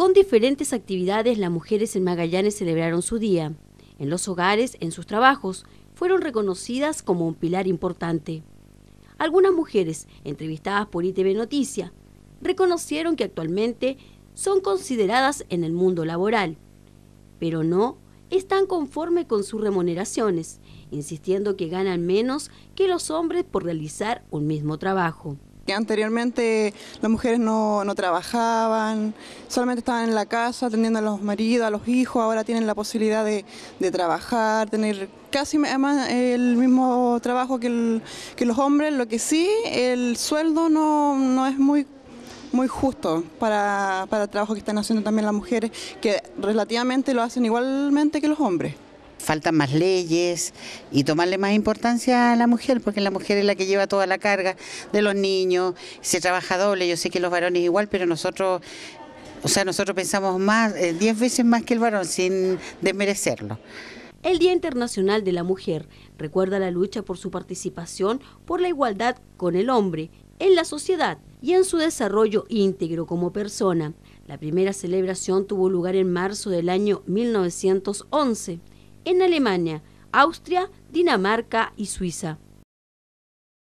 Con diferentes actividades, las mujeres en Magallanes celebraron su día. En los hogares, en sus trabajos, fueron reconocidas como un pilar importante. Algunas mujeres, entrevistadas por ITV Noticia, reconocieron que actualmente son consideradas en el mundo laboral, pero no están conforme con sus remuneraciones, insistiendo que ganan menos que los hombres por realizar un mismo trabajo. Que Anteriormente las mujeres no, no, trabajaban, solamente estaban en la casa atendiendo a los maridos, a los hijos, ahora tienen la posibilidad de, trabajar, tener casi el mismo trabajo que, los hombres, lo que sí, el sueldo no, no es muy muy justo para, para el trabajo que están haciendo también las mujeres, que relativamente lo hacen igualmente que los hombres faltan más leyes y tomarle más importancia a la mujer, porque la mujer es la que lleva toda la carga de los niños, se trabaja doble, yo sé que los varones igual, pero nosotros o sea, nosotros pensamos más, 10 eh, veces más que el varón, sin desmerecerlo. El Día Internacional de la Mujer recuerda la lucha por su participación por la igualdad con el hombre en la sociedad y en su desarrollo íntegro como persona. La primera celebración tuvo lugar en marzo del año 1911 en Alemania, Austria, Dinamarca y Suiza.